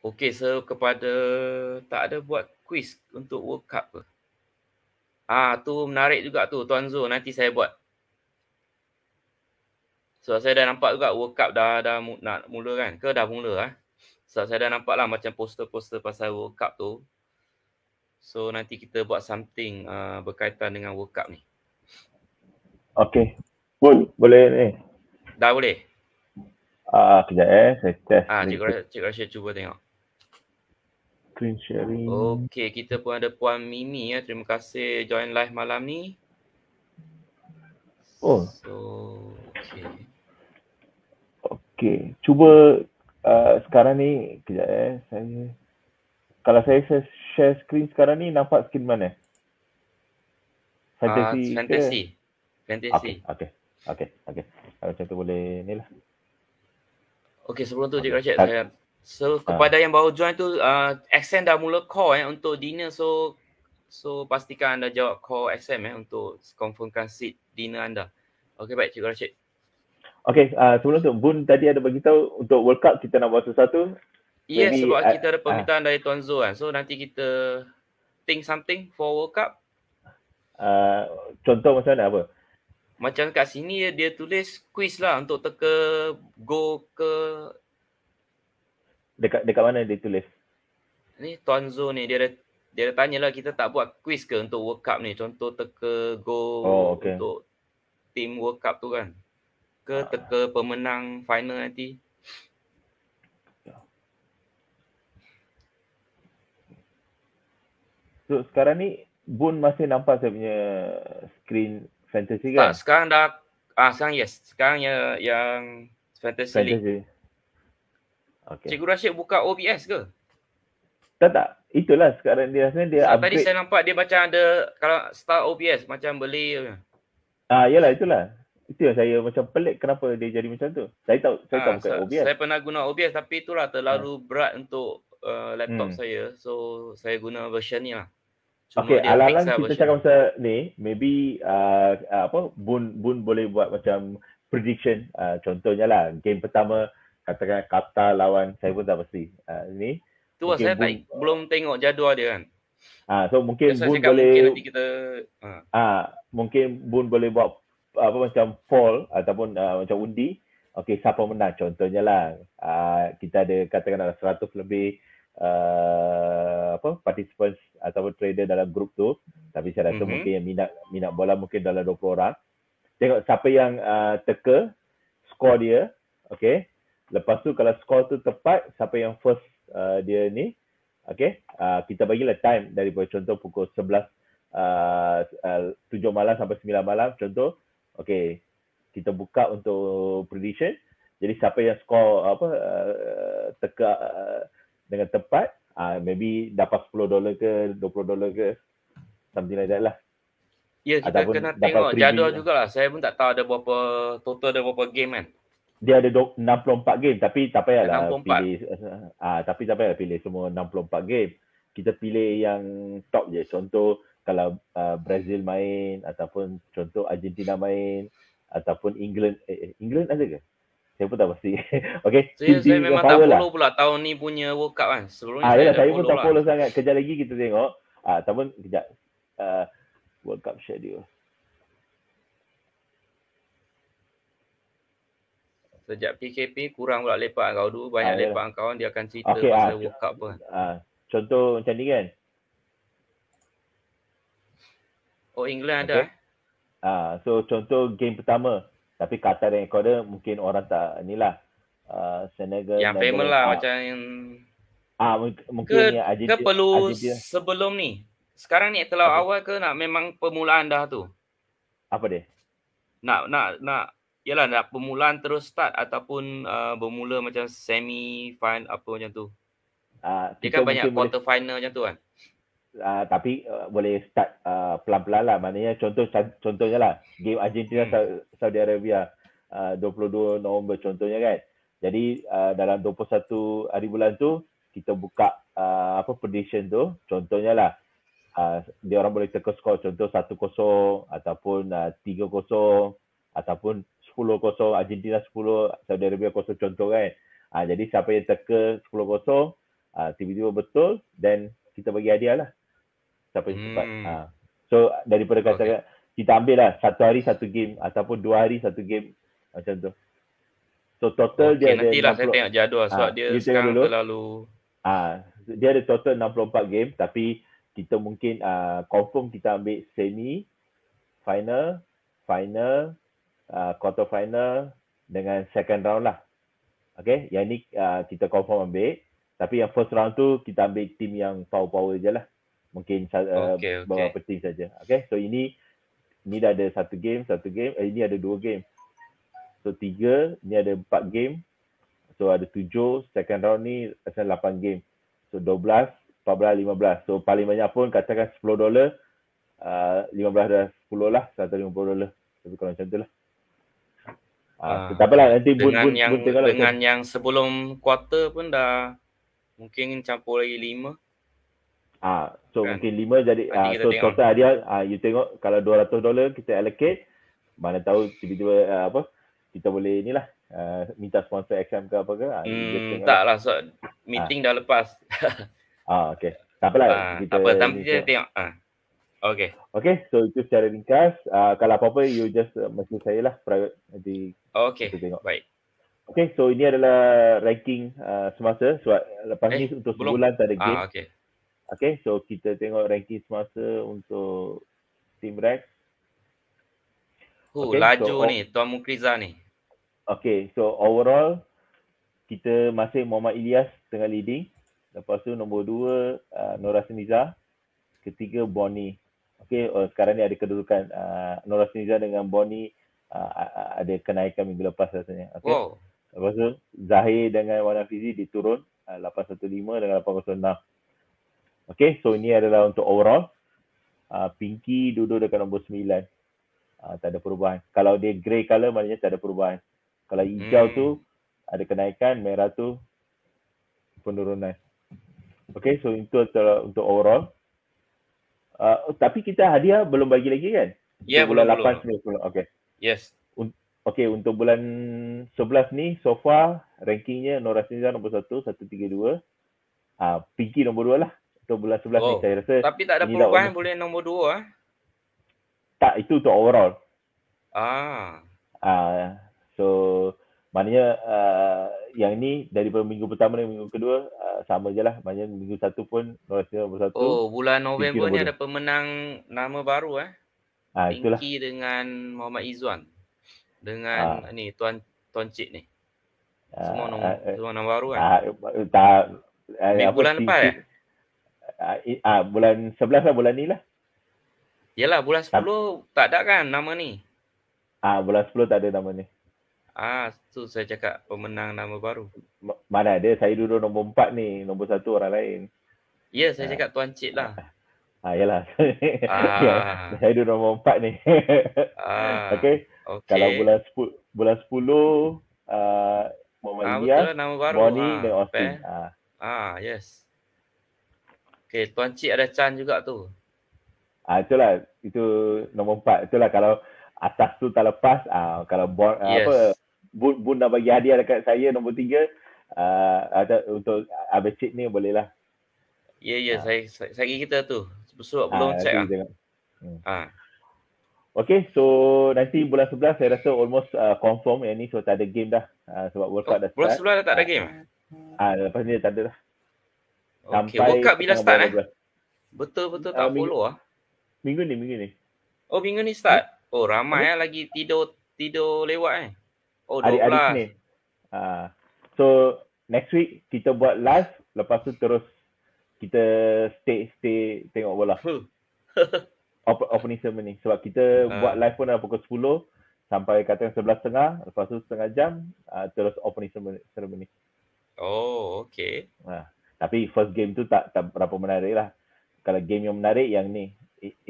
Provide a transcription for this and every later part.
Okey, so kepada tak ada buat quiz untuk World Cup ke? Ah, tu menarik juga tu Tuan Zul, nanti saya buat. So saya dah nampak juga World Cup dah dah nak mula kan? Ke dah mula ah. Eh? So saya dah nampak lah macam poster-poster pasal World Cup tu. So nanti kita buat something uh, berkaitan dengan World Cup ni. Okay. Pun boleh ni. Dah boleh. Ah, uh, kejap eh. Saya test. Ah, Cik Rasha, Cik Rasha cuba tengok screen sharing. Okey, kita pun ada Puan Mimi ya. Terima kasih join live malam ni. Oh. So, okey. Okey, cuba uh, sekarang ni kejap eh saya kalau saya share screen sekarang ni nampak skin mana? Fantasy. Uh, fantasy. Ke? Fantasy. Okey. Okey. Okey. Okey. Kalau macam tu boleh ni lah. Okey, sebelum tu okay. Cik Rajat, saya So ah. kepada yang baru join tu uh, XM dah mula call eh untuk dinner so so pastikan anda jawab call XM eh untuk confirmkan seat dinner anda. Okay baik Cikgu Rashid. Okay uh, sebelum tu Bun tadi ada beritahu untuk World Cup kita nak buat sesuatu. Yes Maybe sebab I, kita ada uh, uh. permintaan uh. dari Tuan Zul kan. So nanti kita think something for World Cup. Uh, contoh macam mana apa? Macam kat sini dia, dia tulis quiz lah untuk teka go ke dekat dekat mana dia tulis? Ni Tuan Zo ni dia ada dia ada tanya lah kita tak buat quiz ke untuk World Cup ni? Contoh teka go oh, okay. untuk team World Cup tu kan? Ke ah. teka pemenang final nanti? So sekarang ni Bun masih nampak saya punya screen fantasy kan? Tak, sekarang dah ah sekarang yes, sekarang yang yang fantasy, fantasy. Okay. Cikgu Rashid buka OBS ke? Tak tak. Itulah sekarang dia rasanya dia Tadi saya nampak dia macam ada kalau start OBS macam beli. Ah, yalah itulah. Itu yang saya macam pelik kenapa dia jadi macam tu. Saya tahu saya ha, tahu OBS. Saya pernah guna OBS tapi itulah terlalu ha. berat untuk uh, laptop hmm. saya. So saya guna version ni lah. Cuma okay, alang-alang lah kita cakap pasal ni, maybe uh, apa, Bun, Bun boleh buat macam prediction. Uh, contohnya lah, game pertama, katakan kata lawan saya pun tak pasti. Uh, ini. Tu lah, saya Boon, tak, belum tengok jadual dia kan. Ah uh, so mungkin bun boleh mungkin nanti kita ha. ah uh. uh, mungkin bun boleh buat apa macam poll ataupun uh, macam undi. Okey siapa menang contohnya lah. Uh, kita ada katakan ada 100 lebih uh, apa participants ataupun trader dalam grup tu. Tapi saya rasa mm-hmm. mungkin yang minat minat bola mungkin dalam 20 orang. Tengok siapa yang uh, teka skor dia. Okey. Lepas tu kalau score tu tepat, siapa yang first uh, dia ni, okay, uh, kita bagilah time dari contoh pukul 11, uh, uh, 7 malam sampai 9 malam contoh, okay, kita buka untuk prediction. Jadi siapa yang score apa uh, teka uh, dengan tepat, uh, maybe dapat 10 dolar ke 20 dolar ke, something like that lah. Ya, yeah, kita kena tengok jadual lah. jugalah. Saya pun tak tahu ada berapa total ada berapa game kan dia ada 64 game tapi tak payahlah 64. pilih ah uh, tapi tak payah pilih semua 64 game kita pilih yang top je contoh kalau uh, Brazil main ataupun contoh Argentina main ataupun England eh, eh England ada ke saya pun tak pasti okey so, saya, saya memang tak lah. follow lah. pula tahun ni punya world cup kan sebelum ah, ni saya, ya, saya pun tak lah. follow lah. sangat kejap lagi kita tengok ah uh, ataupun kejap uh, world cup schedule Sejak PKP kurang pula lepak kau dulu banyak ah, ya. lepak kau dia akan cerita okay, pasal ah, World pun. Ah, contoh macam ni kan. Oh England okay. ada. Eh? Ah so contoh game pertama tapi kata dan Ecuador mungkin orang tak inilah. Ah uh, Senegal yang Senegal, lah ah. macam yang Ah mungkin ke, ya, ke perlu sebelum ni. Sekarang ni terlalu awal ke nak memang permulaan dah tu? Apa dia? Nak nak nak yalah nak permulaan terus start ataupun uh, bermula macam semi final apa macam tu. Uh, kan banyak quarter boleh, final macam tu kan. Uh, tapi uh, boleh start uh, pelan-pelan lah. Maknanya contoh contohnya lah game Argentina hmm. Saudi Arabia uh, 22 November contohnya kan. Jadi uh, dalam 21 hari bulan tu kita buka uh, apa prediction tu contohnya lah uh, dia orang boleh tekan skor contoh 1-0 ataupun uh, 3-0 ataupun 10-0, Argentina 10, Saudi Arabia 0 contoh kan. Uh, jadi siapa yang teka 10-0, uh, ah, tiba-tiba betul, dan kita bagi hadiah lah. Siapa yang cepat. Hmm. Uh. So daripada kata okay. kita ambil lah satu hari satu game ataupun dua hari satu game macam tu. So total okay, dia nanti ada... Nantilah saya tengok jadual sebab so, uh, dia sekarang dulu. terlalu... Uh, dia ada total 64 game tapi kita mungkin uh, confirm kita ambil semi, final, final, Uh, quarter final dengan second round lah. Okay, yang ni uh, kita confirm ambil. Tapi yang first round tu kita ambil tim yang power-power je lah. Mungkin uh, okay, okay. beberapa team saja. Okay, so ini ni dah ada satu game, satu game. Eh, ini ada dua game. So tiga, ni ada empat game. So ada tujuh, second round ni ada lapan game. So dua belas, empat belas, lima belas. So paling banyak pun katakan sepuluh dolar. Uh, lima belas dah sepuluh lah, satu lima puluh dolar. Tapi kalau macam tu lah. Ah, ah, tak apalah nanti dengan bun, bun, yang, bun dengan yang sebelum quarter pun dah mungkin campur lagi lima. Ah, so kan? mungkin lima jadi ah, so tengok. dia ah, you tengok kalau 200 dolar kita allocate mana tahu tiba-tiba ah, apa kita boleh inilah ah, minta sponsor XM ke apa ke. Ah, hmm, taklah lah, so meeting ah. dah lepas. ah okey. Tak apalah ah, kita apa, tam- kita tengok. Ah. Okay. Okay, so itu secara ringkas. Uh, kalau apa-apa, you just uh, mesti saya lah private nanti. Okay, kita tengok. baik. Okay, so ini adalah ranking uh, semasa. Sebab lepas eh, ni untuk belum. sebulan tak ada ah, game. Ah, okay. Okay, so kita tengok ranking semasa untuk Team Rex. Oh, okay, laju so, ni. Tuan Mukriza ni. Okay, so overall, kita masih Muhammad Ilyas tengah leading. Lepas tu nombor dua, uh, Nora Seniza. Ketiga, Bonnie. Okey, oh, sekarang ni ada kedudukan uh, Nora Sinza dengan Boni uh, ada kenaikan minggu lepas rasanya. Okey. Wow. Lepas tu Zahir dengan Wan Fizi diturun uh, 815 dengan 806. Okey, so ini adalah untuk overall. Uh, Pinky duduk dekat nombor 9. Uh, tak ada perubahan. Kalau dia grey color maknanya tak ada perubahan. Kalau hijau hmm. tu ada kenaikan, merah tu penurunan. Okey, so itu adalah untuk overall. Uh, tapi kita hadiah belum bagi lagi kan? Ya, yeah, bulan belum, 8 9, 10. Okay. Yes. okay, untuk bulan 11 ni, so far rankingnya Nora Sinza nombor 1, 132. Uh, Pinky nombor 2 lah. Untuk bulan 11 oh. ni saya rasa. Tapi tak ada perubahan lah boleh nombor 2 ah? Tak, itu untuk overall. Ah. Ah, uh, so, maknanya uh, yang ni daripada minggu pertama dan minggu kedua uh, sama je lah. Banyak minggu satu pun Norris nombor satu. Oh, bulan November ni ada pemenang nama baru eh. Ha, itulah. dengan Muhammad Izzuan. Dengan ha. ni, Tuan Tuan Cik ni. Eh. Semua nama baru kan? Ha, tak. Ha, apa, bulan lepas eh? Ha, ha, bulan sebelas lah bulan ni lah. Yelah, bulan sepuluh tak ada kan nama ni? Ah ha, bulan sepuluh tak ada nama ni. Ah, tu saya cakap pemenang nama baru. Mana ada saya duduk nombor empat ni, nombor satu orang lain. Ya, yeah, saya ah. cakap Tuan Cik lah. Ah, yalah. Ah. Ya, saya duduk nombor empat ni. ah. Okay. okay. Kalau bulan sepuluh, bulan sepuluh, ah, Muhammad ah, Ilyas, nama baru. Moni ah, dan Austin. Ah. ah, yes. Okay, Tuan Cik ada Chan juga tu. Ah, itulah. Itu nombor empat. Itulah kalau atas tu tak lepas, ah, kalau bon, ah, yes. apa, bun, bun dah bagi hadiah dekat saya nombor tiga uh, untuk Abis Cik ni bolehlah. Ya, ya. Ha. Saya, saya, saya kita tu. Sebab ah, belum ha, check ah. lah. Hmm. Okay, so nanti bulan 11 saya rasa almost uh, confirm yang ni so tak ada game dah uh, sebab World Cup oh, dah start. Bulan 11 dah tak ada game? Ah, uh, lepas ni dah tak ada lah. Okay, Sampai World Cup bila start eh? Betul-betul tak uh, minggu, follow lah. Minggu ni, minggu ni. Oh, minggu ni start? Hmm? Oh, ramai lah lagi tidur tidur lewat eh. Oh, hari, 12. hari Senin. Uh, so, next week kita buat live. Lepas tu terus kita stay stay tengok bola. Hmm. Open opening sermon ni. Sebab kita uh. buat live pun dah pukul 10. Sampai kata yang katakan setengah, Lepas tu setengah jam. Uh, terus opening sermon ni. Oh, okay. Uh, tapi first game tu tak, tak berapa menarik lah. Kalau game yang menarik yang ni.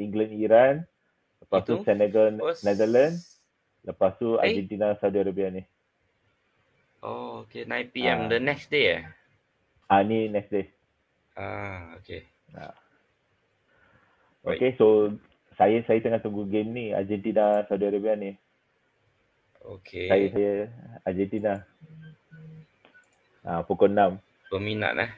England-Iran. Lepas Itu tu Senegal-Netherlands. Lepas tu eh? Argentina Saudi Arabia ni. Oh, okay. 9 p.m. Uh, the next day eh? Ah, uh, ni next day. Ah, uh, okay. Uh. Okay, so saya saya tengah tunggu game ni Argentina Saudi Arabia ni. Okay. Saya saya Argentina. Ah, uh, pukul enam. Peminat eh.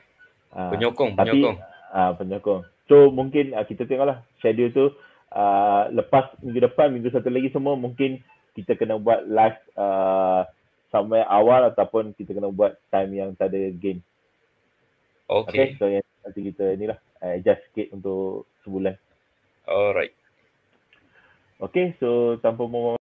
Uh, penyokong, penyokong. Ah, uh, penyokong. So mungkin uh, kita tengoklah schedule tu uh, lepas minggu depan minggu satu lagi semua mungkin kita kena buat last uh, sampai awal ataupun kita kena buat time yang tak ada gain. Okay. okay. So yang nanti kita lah, adjust sikit untuk sebulan. Alright. Okay, so tanpa membuang